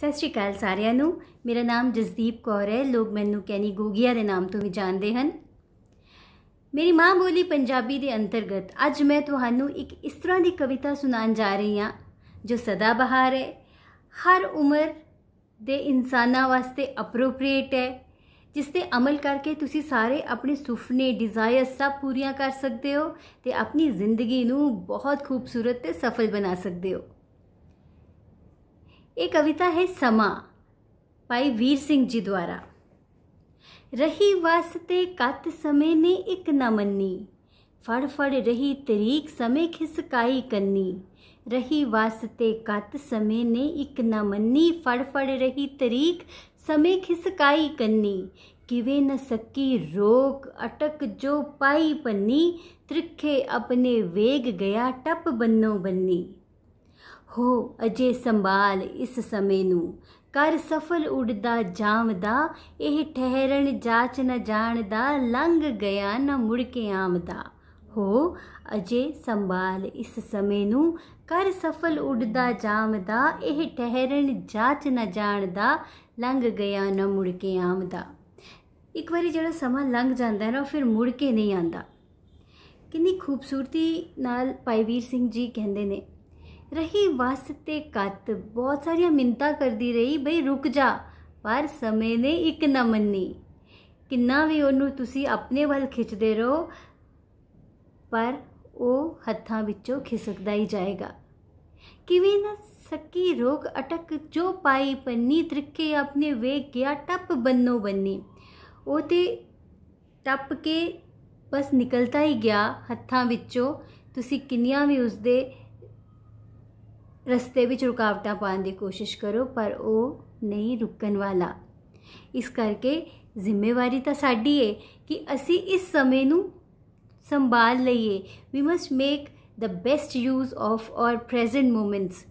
ਸਤਿ ਸ਼੍ਰੀ ਅਕਾਲ ਸਾਰਿਆਂ ਨੂੰ ਮੇਰਾ ਨਾਮ ਜਸਦੀਪ ਕੌਰ ਹੈ ਲੋਕ ਮੈਨੂੰ ਕੈਨੀ ਗੋਗੀਆ ਦੇ ਨਾਮ ਤੋਂ ਵੀ ਜਾਣਦੇ ਹਨ ਮੇਰੀ ਮਾਂ ਬੋਲੀ ਪੰਜਾਬੀ ਦੇ ਅੰਤਰਗਤ ਅੱਜ ਮੈਂ ਤੁਹਾਨੂੰ ਇੱਕ ਇਸ ਤਰ੍ਹਾਂ ਦੀ ਕਵਿਤਾ ਸੁਣਾਉਣ ਜਾ ਰਹੀ ਹਾਂ ਜੋ ਸਦਾ ਬਹਾਰ ਹੈ ਹਰ ਉਮਰ ਦੇ ਇਨਸਾਨਾਂ ਵਾਸਤੇ ਅਪਰੋਪ੍ਰੀਏਟ ਹੈ ਜਿਸ ਤੇ ਅਮਲ ਕਰਕੇ ਤੁਸੀਂ ਸਾਰੇ ਆਪਣੇ ਸੁਪਨੇ ਡਿਜ਼ਾਇਰ ਸਭ ਪੂਰੀਆਂ ਕਰ ਸਕਦੇ ਹੋ ਤੇ ਆਪਣੀ ਜ਼ਿੰਦਗੀ ਨੂੰ ਬਹੁਤ ਖੂਬਸੂਰਤ ਤੇ ਸਫਲ ਬਣਾ ਸਕਦੇ ਹੋ ये कविता है समा भाई वीर सिंह जी द्वारा रही वास्ते कत समय ने एक न मनी फड़ फड़ रही तरीक समय खिसकाई कन्नी रही वास्ते कत समय ने एक न मनी फड़ फड़ रही तरीक समय खिसकाई कन्नी किवे न सकी रोक अटक जो पाई पन्नी त्रिखे अपने वेग गया टप बनो बन्नी ਹੋ ਅਜੇ ਸੰਭਾਲ ਇਸ ਸਮੇਂ ਨੂੰ ਕਰ ਸਫਲ ਉੜਦਾ ਜਾਮਦਾ ਇਹ ਠਹਿਰਣ ਜਾਚ ਨ ਜਾਣਦਾ ਲੰਘ ਗਿਆ ਨ ਮੁੜ ਕੇ ਆਮਦਾ ਹੋ ਅਜੇ ਸੰਭਾਲ ਇਸ ਸਮੇਂ ਨੂੰ ਕਰ ਸਫਲ ਉੜਦਾ ਜਾਮਦਾ ਇਹ ਠਹਿਰਣ ਜਾਚ ਨ ਜਾਣਦਾ ਲੰਘ ਗਿਆ ਨ ਮੁੜ ਕੇ ਆਮਦਾ ਇੱਕ ਵਾਰੀ ਜਿਹੜਾ ਸਮਾਂ ਲੰਘ ਜਾਂਦਾ ਹੈ ਨਾ ਫਿਰ ਮੁੜ ਕੇ ਨਹੀਂ ਆਂਦਾ ਕਿੰਨੀ ਖੂਬਸੂਰਤੀ ਨਾਲ ਪਾਈਵੀਰ ਸਿੰਘ ਜੀ ਕਹਿੰਦੇ ਨੇ ਰਹੀ ਵਾਸਤੇ ਕੱਤ ਬਹੁਤ ਸਾਰੀਆਂ ਮਿੰਤਾ ਕਰਦੀ ਰਹੀ ਬਈ ਰੁਕ ਜਾ ਪਰ ਸਮੇਂ ਨੇ ਇੱਕ ਨਾ ਮੰਨੀ ਕਿੰਨਾ ਵੀ ਉਹਨੂੰ ਤੁਸੀਂ ਆਪਣੇ ਵੱਲ ਖਿੱਚਦੇ ਰਹੋ ਪਰ ਉਹ ਹੱਥਾਂ ਵਿੱਚੋਂ ਖਿਸਕਦਾ ਹੀ ਜਾਏਗਾ ਕਿਵੇਂ ਨਾ ਸੱਕੀ ਰੋਗ ਅਟਕ ਜੋ ਪਾਈ ਪੰਨੀ ਤ੍ਰਿਕੇ ਆਪਣੇ ਵੇ ਗਿਆ ਟੱਪ ਬੰਨੋ ਬੰਨੀ ਉਹ ਤੇ ਟੱਪ ਕੇ ਬਸ ਨਿਕਲਦਾ ਹੀ ਗਿਆ ਹੱਥਾਂ ਵਿੱਚੋਂ ਤੁਸੀਂ ਕਿੰਨੀਆਂ ਵੀ ਉਸਦੇ ਰਸਤੇ ਵਿੱਚ ਰੁਕਾਵਟਾਂ ਪਾਉਣ ਦੀ ਕੋਸ਼ਿਸ਼ ਕਰੋ ਪਰ ਉਹ ਨਹੀਂ ਰੁਕਣ ਵਾਲਾ ਇਸ ਕਰਕੇ ਜ਼ਿੰਮੇਵਾਰੀ ਤਾਂ ਸਾਡੀ ਏ ਕਿ ਅਸੀਂ ਇਸ ਸਮੇਂ ਨੂੰ ਸੰਭਾਲ ਲਈਏ we must make the best use of our present moments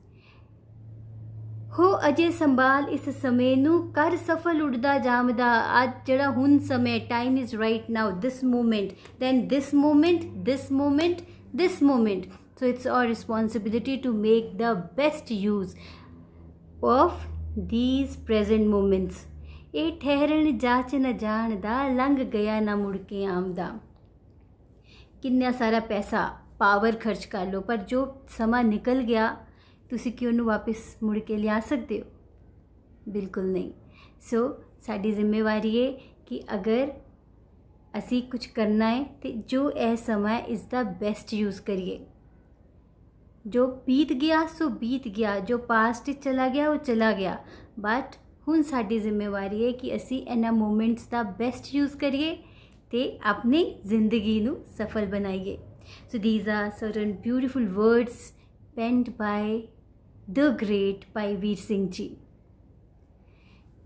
ਹੋ ਅਜੇ ਸੰਭਾਲ ਇਸ ਸਮੇਂ ਨੂੰ ਕਰ ਸਫਲ ਉੜਦਾ ਜਾਮਦਾ ਅੱਜ ਜਿਹੜਾ ਹੁਣ ਸਮੇਂ time is right now this moment then this moment this moment this moment So it's our responsibility to make the best use of these present moments. ਇਹ ਠਹਿਰਣ ਜਾਚ ਨਾ ਜਾਣ ਦਾ ਲੰਘ ਗਿਆ ਨਾ ਮੁੜ ਕੇ ਆਮਦਾ ਕਿੰਨਾ ਸਾਰਾ ਪੈਸਾ ਪਾਵਰ ਖਰਚ ਕਰ ਲੋ ਪਰ ਜੋ ਸਮਾਂ ਨਿਕਲ ਗਿਆ ਤੁਸੀਂ ਕਿ ਉਹਨੂੰ ਵਾਪਸ ਮੁੜ ਕੇ ਲਿਆ ਸਕਦੇ ਹੋ ਬਿਲਕੁਲ ਨਹੀਂ ਸੋ ਸਾਡੀ ਜ਼ਿੰਮੇਵਾਰੀ ਹੈ ਕਿ ਅਗਰ ਅਸੀਂ ਕੁਝ ਕਰਨਾ ਹੈ ਤੇ ਜੋ ਇਹ ਸਮਾਂ ਇਸ ਦਾ ਬੈਸਟ ਯੂਜ਼ ਕਰੀਏ ਜੋ ਬੀਤ ਗਿਆ ਸੋ ਬੀਤ ਗਿਆ ਜੋ ਪਾਸਟ ਚਲਾ ਗਿਆ ਉਹ ਚਲਾ ਗਿਆ ਬਟ ਹੁਣ ਸਾਡੀ ਜ਼ਿੰਮੇਵਾਰੀ ਹੈ ਕਿ ਅਸੀਂ ਇਹਨਾਂ ਮੂਮੈਂਟਸ ਦਾ ਬੈਸਟ ਯੂਜ਼ ਕਰੀਏ ਤੇ ਆਪਣੀ ਜ਼ਿੰਦਗੀ ਨੂੰ ਸਫਲ ਬਣਾਈਏ so these are certain beautiful words penned by the great Bhai Vir Singh ji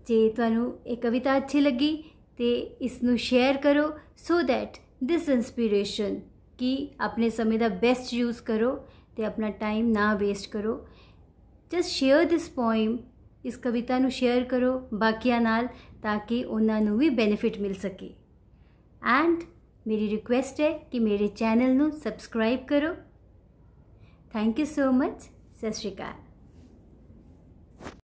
ਜੇ ਤੁਹਾਨੂੰ ਇਹ ਕਵਿਤਾ ਅੱਛੀ ਲੱਗੀ ਤੇ ਇਸ ਨੂੰ ਸ਼ੇਅਰ ਕਰੋ ਸੋ ਥੈਟ ਦਿਸ ਇਨਸਪੀਰੇਸ਼ਨ ਕਿ ਆਪਣੇ ਸਮੇਂ ਦਾ ਬੈਸਟ ਯੂਜ਼ ਕਰੋ ਤੇ ਆਪਣਾ ਟਾਈਮ ਨਾ ਵੇਸਟ ਕਰੋ ਜਸ ਸ਼ੇਅਰ ਥਿਸ ਪੋਇਮ ਇਸ ਕਵਿਤਾ ਨੂੰ ਸ਼ੇਅਰ ਕਰੋ ਬਾਕੀਆਂ ਨਾਲ ਤਾਂ ਕਿ ਉਹਨਾਂ ਨੂੰ ਵੀ ਬੈਨੀਫਿਟ ਮਿਲ ਸਕੇ ਐਂਡ ਮੇਰੀ ਰਿਕੁਐਸਟ ਹੈ ਕਿ ਮੇਰੇ ਚੈਨਲ ਨੂੰ ਸਬਸਕ੍ਰਾਈਬ ਕਰੋ ਥੈਂਕ ਯੂ ਸੋ ਮਚ ਸਤਿ ਸ਼੍ਰੀ ਅਕਾਲ